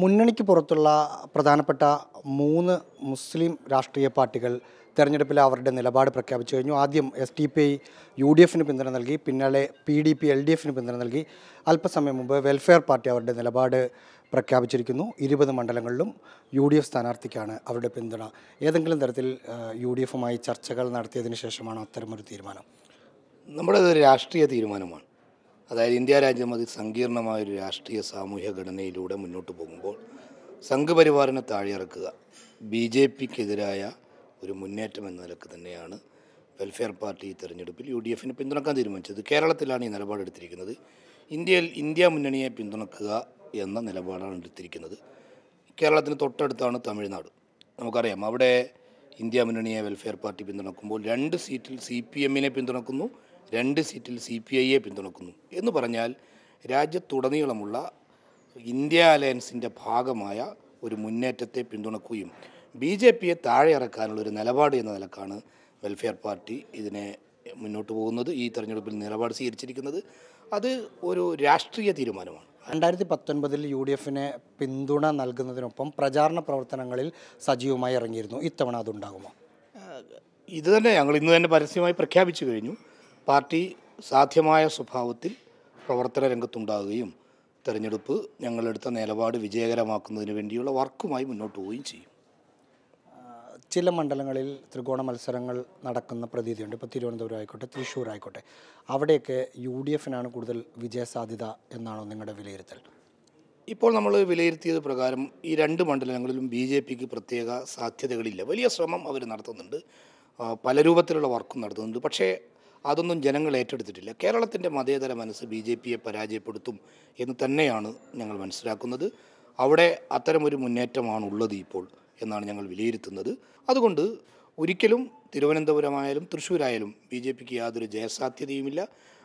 മുന്നണിക്ക് പുറത്തുള്ള പ്രധാനപ്പെട്ട മൂന്ന് മുസ്ലിം രാഷ്ട്രീയ പാർട്ടികൾ തെരഞ്ഞെടുപ്പിൽ അവരുടെ നിലപാട് പ്രഖ്യാപിച്ചു കഴിഞ്ഞു ആദ്യം S T P I U D എഫിന് പിന്തുണ നൽകി പിന്നാലെ P D P L D എഫിന് പിന്തുണ നൽകി അല്പസമയം മുമ്പ് വെൽഫെയർ പാർട്ടി അവരുടെ നിലപാട് പ്രഖ്യാപിച്ചിരിക്കുന്നു ഇരുപത് മണ്ഡലങ്ങളിലും യു ഡി എഫ് സ്ഥാനാർത്ഥിക്കാണ് അവരുടെ പിന്തുണ ഏതെങ്കിലും തരത്തിൽ യു ഡി എഫുമായി ചർച്ചകൾ നടത്തിയതിന് ശേഷമാണ് അത്തരമൊരു തീരുമാനം നമ്മുടെ രാഷ്ട്രീയ തീരുമാനമാണ് അതായത് ഇന്ത്യ രാജ്യം അത് സങ്കീർണമായൊരു രാഷ്ട്രീയ സാമൂഹ്യ ഘടനയിലൂടെ മുന്നോട്ട് പോകുമ്പോൾ സംഘപരിവാറിനെ താഴെയിറക്കുക ബി ജെ പിക്കെതിരായ ഒരു മുന്നേറ്റം എന്ന നിലക്ക് തന്നെയാണ് വെൽഫെയർ പാർട്ടി തെരഞ്ഞെടുപ്പിൽ യു ഡി എഫിനെ പിന്തുണക്കാൻ തീരുമാനിച്ചത് കേരളത്തിലാണ് ഈ നിലപാടെടുത്തിരിക്കുന്നത് ഇന്ത്യയിൽ ഇന്ത്യ മുന്നണിയെ പിന്തുണക്കുക എന്ന നിലപാടാണ് എടുത്തിരിക്കുന്നത് കേരളത്തിന് തൊട്ടടുത്താണ് തമിഴ്നാട് നമുക്കറിയാം അവിടെ ഇന്ത്യ മുന്നണിയെ വെൽഫെയർ പാർട്ടി പിന്തുണക്കുമ്പോൾ രണ്ട് സീറ്റിൽ സി പി എമ്മിനെ പിന്തുണക്കുന്നു രണ്ട് സീറ്റിൽ സി പി ഐയെ പിന്തുണക്കുന്നു എന്ന് പറഞ്ഞാൽ രാജ്യത്തുടനീളമുള്ള ഇന്ത്യ അലയൻസിൻ്റെ ഭാഗമായ ഒരു മുന്നേറ്റത്തെ പിന്തുണക്കുകയും ബി ജെ പിയെ താഴെ ഇറക്കാനുള്ള ഒരു നിലപാട് എന്ന നിലക്കാണ് വെൽഫെയർ പാർട്ടി ഇതിനെ മുന്നോട്ട് പോകുന്നത് ഈ തെരഞ്ഞെടുപ്പിൽ നിലപാട് സ്വീകരിച്ചിരിക്കുന്നത് അത് ഒരു രാഷ്ട്രീയ തീരുമാനമാണ് രണ്ടായിരത്തി പത്തൊൻപതിൽ യു ഡി എഫിന് പിന്തുണ നൽകുന്നതിനൊപ്പം പ്രചാരണ പ്രവർത്തനങ്ങളിൽ സജീവമായി ഇറങ്ങിയിരുന്നു ഇത്തവണ അതുണ്ടാകുമോ ഇത് തന്നെ ഞങ്ങൾ ഇന്ന് തന്നെ പരസ്യമായി പ്രഖ്യാപിച്ചു കഴിഞ്ഞു പാർട്ടി സാധ്യമായ സ്വഭാവത്തിൽ പ്രവർത്തന രംഗത്തുണ്ടാകുകയും തെരഞ്ഞെടുപ്പ് ഞങ്ങളെടുത്ത നിലപാട് വിജയകരമാക്കുന്നതിന് വേണ്ടിയുള്ള വർക്കുമായി മുന്നോട്ട് പോവുകയും ചെയ്യും ചില മണ്ഡലങ്ങളിൽ ത്രികോണ മത്സരങ്ങൾ നടക്കുന്ന പ്രതീതിയുണ്ട് ഇപ്പോൾ തിരുവനന്തപുരം ആയിക്കോട്ടെ തൃശ്ശൂർ ആയിക്കോട്ടെ അവിടെയൊക്കെ യു ഡി എഫിനാണ് കൂടുതൽ വിജയസാധ്യത എന്നാണോ നിങ്ങളുടെ വിലയിരുത്തൽ ഇപ്പോൾ നമ്മൾ വിലയിരുത്തിയത് പ്രകാരം ഈ രണ്ട് മണ്ഡലങ്ങളിലും ബി ജെ പിക്ക് പ്രത്യേക സാധ്യതകളില്ല വലിയ ശ്രമം അവർ നടത്തുന്നുണ്ട് പല രൂപത്തിലുള്ള വർക്കും നടത്തുന്നുണ്ട് പക്ഷേ അതൊന്നും ജനങ്ങൾ ഏറ്റെടുത്തിട്ടില്ല കേരളത്തിൻ്റെ മതേതര മനസ്സ് ബി ജെ പിയെ പരാജയപ്പെടുത്തും എന്ന് തന്നെയാണ് ഞങ്ങൾ മനസ്സിലാക്കുന്നത് അവിടെ അത്തരമൊരു ഉള്ളത് ഇപ്പോൾ എന്നാണ് ഞങ്ങൾ വിലയിരുത്തുന്നത് അതുകൊണ്ട് ഒരിക്കലും തിരുവനന്തപുരമായാലും തൃശ്ശൂരായാലും ബി ജെ പിക്ക് യാതൊരു ജയസാധ്യതയുമില്ല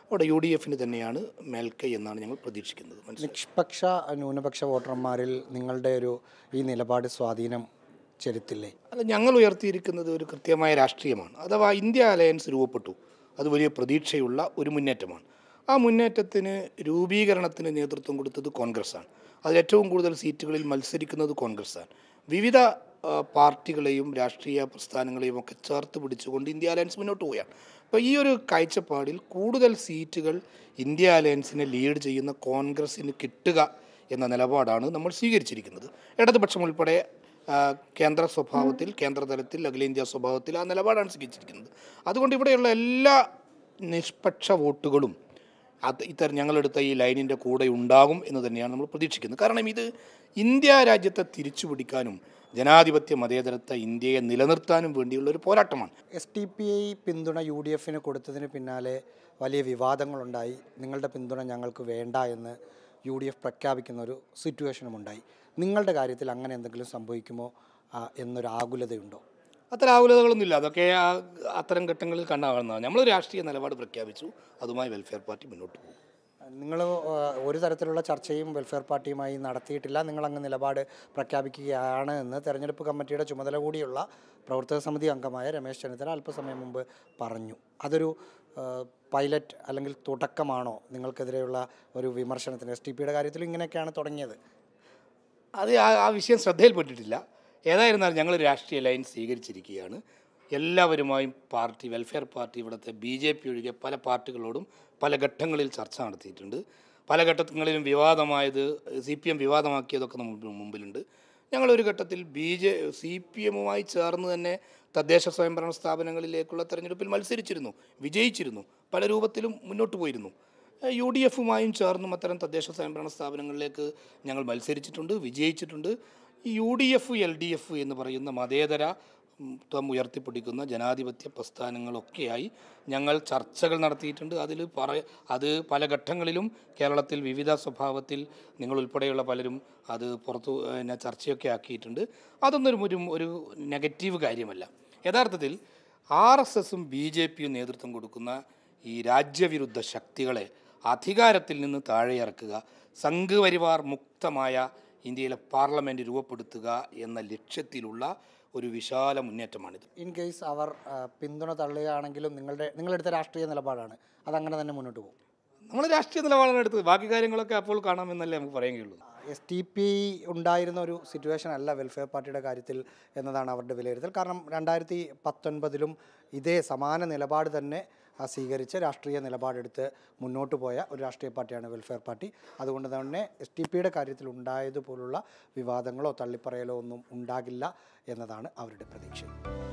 അവിടെ യു ഡി എഫിന് തന്നെയാണ് മേൽക്കൈ എന്നാണ് ഞങ്ങൾ പ്രതീക്ഷിക്കുന്നത് നിഷ്പക്ഷ ന്യൂനപക്ഷ വോട്ടർമാരിൽ നിങ്ങളുടെ ഒരു ഈ നിലപാട് സ്വാധീനം ചെലുത്തില്ലേ അല്ല ഞങ്ങൾ ഉയർത്തിയിരിക്കുന്നത് ഒരു കൃത്യമായ രാഷ്ട്രീയമാണ് അഥവാ ഇന്ത്യ അലയൻസ് രൂപപ്പെട്ടു അത് വലിയ പ്രതീക്ഷയുള്ള ഒരു മുന്നേറ്റമാണ് ആ മുന്നേറ്റത്തിന് രൂപീകരണത്തിന് നേതൃത്വം കൊടുത്തത് കോൺഗ്രസ്സാണ് ഏറ്റവും കൂടുതൽ സീറ്റുകളിൽ മത്സരിക്കുന്നത് കോൺഗ്രസ്സാണ് വിവിധ പാർട്ടികളെയും രാഷ്ട്രീയ പ്രസ്ഥാനങ്ങളെയും ഒക്കെ ചേർത്ത് പിടിച്ചുകൊണ്ട് ഇന്ത്യ അലയൻസ് മുന്നോട്ട് പോവുകയാണ് അപ്പോൾ ഈ ഒരു കാഴ്ചപ്പാടിൽ കൂടുതൽ സീറ്റുകൾ ഇന്ത്യ അലയൻസിനെ ലീഡ് ചെയ്യുന്ന കോൺഗ്രസ്സിന് കിട്ടുക എന്ന നിലപാടാണ് നമ്മൾ സ്വീകരിച്ചിരിക്കുന്നത് ഇടതുപക്ഷം ഉൾപ്പെടെ കേന്ദ്ര സ്വഭാവത്തിൽ കേന്ദ്രതലത്തിൽ അഖിലേന്ത്യാ സ്വഭാവത്തിൽ ആ നിലപാടാണ് സ്വീകരിച്ചിരിക്കുന്നത് അതുകൊണ്ട് ഇവിടെയുള്ള എല്ലാ നിഷ്പക്ഷ വോട്ടുകളും അത് ഇത്തരം ഞങ്ങളെടുത്ത ഈ ലൈനിൻ്റെ കൂടെ ഉണ്ടാകും എന്ന് തന്നെയാണ് നമ്മൾ പ്രതീക്ഷിക്കുന്നത് കാരണം ഇത് ഇന്ത്യ രാജ്യത്തെ തിരിച്ചു പിടിക്കാനും ജനാധിപത്യ മതേതരത്തെ ഇന്ത്യയെ നിലനിർത്താനും വേണ്ടിയുള്ള ഒരു പോരാട്ടമാണ് എസ് ടി പി ഐ പിന്തുണ യു ഡി എഫിന് കൊടുത്തതിന് പിന്നാലെ വലിയ വിവാദങ്ങളുണ്ടായി നിങ്ങളുടെ പിന്തുണ ഞങ്ങൾക്ക് വേണ്ട എന്ന് യു ഡി എഫ് പ്രഖ്യാപിക്കുന്ന ഒരു സിറ്റുവേഷനും ഉണ്ടായി നിങ്ങളുടെ കാര്യത്തിൽ അങ്ങനെ എന്തെങ്കിലും സംഭവിക്കുമോ എന്നൊരു ആകുലതയുണ്ടോ അത്ര ആകുലതകളൊന്നുമില്ല അതൊക്കെ അത്തരം ഘട്ടങ്ങളിൽ കണ്ടാവുന്നതാണ് നമ്മൾ രാഷ്ട്രീയ നിലപാട് പ്രഖ്യാപിച്ചു അതുമായി വെൽഫെയർ പാർട്ടി മുന്നോട്ട് പോകും നിങ്ങൾ ഒരു തരത്തിലുള്ള ചർച്ചയും വെൽഫെയർ പാർട്ടിയുമായി നടത്തിയിട്ടില്ല നിങ്ങൾ അങ്ങ് നിലപാട് പ്രഖ്യാപിക്കുകയാണ് എന്ന് തെരഞ്ഞെടുപ്പ് കമ്മിറ്റിയുടെ ചുമതല കൂടിയുള്ള പ്രവർത്തക സമിതി അംഗമായ രമേശ് ചെന്നിത്തല അല്പസമയം മുമ്പ് പറഞ്ഞു അതൊരു പൈലറ്റ് അല്ലെങ്കിൽ തുടക്കമാണോ നിങ്ങൾക്കെതിരെയുള്ള ഒരു വിമർശനത്തിന് എസ് ടി പിയുടെ കാര്യത്തിൽ ഇങ്ങനെയൊക്കെയാണ് തുടങ്ങിയത് അത് ആ വിഷയം ശ്രദ്ധയിൽപ്പെട്ടിട്ടില്ല ഏതായിരുന്നാലും ഞങ്ങൾ രാഷ്ട്രീയ ലൈൻ സ്വീകരിച്ചിരിക്കുകയാണ് എല്ലാവരുമായും പാർട്ടി വെൽഫെയർ പാർട്ടി ഇവിടുത്തെ ബി ജെ പി ഒഴികെ പല പാർട്ടികളോടും പല ഘട്ടങ്ങളിൽ ചർച്ച നടത്തിയിട്ടുണ്ട് പല ഘട്ടങ്ങളിലും വിവാദമായത് സി പി എം വിവാദമാക്കിയതൊക്കെ നമുക്ക് മുമ്പിലുണ്ട് ഞങ്ങളൊരു ഘട്ടത്തിൽ ബി ജെ സി പി എമ്മുമായി ചേർന്ന് തന്നെ തദ്ദേശ സ്വയംഭരണ സ്ഥാപനങ്ങളിലേക്കുള്ള തെരഞ്ഞെടുപ്പിൽ മത്സരിച്ചിരുന്നു വിജയിച്ചിരുന്നു പല രൂപത്തിലും മുന്നോട്ട് പോയിരുന്നു യു ഡി എഫുമായും ചേർന്നും അത്തരം തദ്ദേശ സ്വയംഭരണ സ്ഥാപനങ്ങളിലേക്ക് ഞങ്ങൾ മത്സരിച്ചിട്ടുണ്ട് വിജയിച്ചിട്ടുണ്ട് U D F L D F എന്ന് പറയുന്ന മതേതര ത്വം ഉയർത്തിപ്പിടിക്കുന്ന ജനാധിപത്യ പ്രസ്ഥാനങ്ങളൊക്കെയായി ഞങ്ങൾ ചർച്ചകൾ നടത്തിയിട്ടുണ്ട് അതിൽ പറ അത് പല ഘട്ടങ്ങളിലും കേരളത്തിൽ വിവിധ സ്വഭാവത്തിൽ നിങ്ങൾ ഉൾപ്പെടെയുള്ള പലരും അത് പുറത്തു പിന്നെ ചർച്ചയൊക്കെ ആക്കിയിട്ടുണ്ട് അതൊന്നും ഒരു ഒരു നെഗറ്റീവ് കാര്യമല്ല യഥാർത്ഥത്തിൽ ആർ എസ് എസും ബി ജെ പിയും നേതൃത്വം കൊടുക്കുന്ന ഈ രാജ്യവിരുദ്ധ ശക്തികളെ അധികാരത്തിൽ നിന്ന് താഴെയിറക്കുക സംഘ് പരിവാർ മുക്തമായ ഇന്ത്യയിലെ പാർലമെൻറ്റ് രൂപപ്പെടുത്തുക എന്ന ലക്ഷ്യത്തിലുള്ള ഒരു വിശാല മുന്നേറ്റമാണിത് ഇൻ കേസ് അവർ പിന്തുണ തള്ളുകയാണെങ്കിലും നിങ്ങളുടെ നിങ്ങളെടുത്ത രാഷ്ട്രീയ നിലപാടാണ് അതങ്ങനെ തന്നെ മുന്നോട്ട് പോകും നമ്മൾ രാഷ്ട്രീയ നിലപാടാണ് എടുത്തത് ബാക്കി കാര്യങ്ങളൊക്കെ അപ്പോൾ കാണാമെന്നല്ലേ നമുക്ക് പറയുകയുള്ളൂ എസ് ടി പി ഉണ്ടായിരുന്ന ഒരു സിറ്റുവേഷൻ അല്ല വെൽഫെയർ പാർട്ടിയുടെ കാര്യത്തിൽ എന്നതാണ് അവരുടെ വിലയിരുത്തൽ കാരണം രണ്ടായിരത്തി പത്തൊൻപതിലും ഇതേ സമാന നിലപാട് തന്നെ സ്വീകരിച്ച് രാഷ്ട്രീയ നിലപാടെടുത്ത് മുന്നോട്ട് പോയ ഒരു രാഷ്ട്രീയ പാർട്ടിയാണ് വെൽഫെയർ പാർട്ടി അതുകൊണ്ട് തന്നെ എസ് ടി പിയുടെ കാര്യത്തിൽ ഉണ്ടായതുപോലുള്ള വിവാദങ്ങളോ തള്ളിപ്പറയലോ ഒന്നും ഉണ്ടാകില്ല എന്നതാണ് അവരുടെ പ്രതീക്ഷ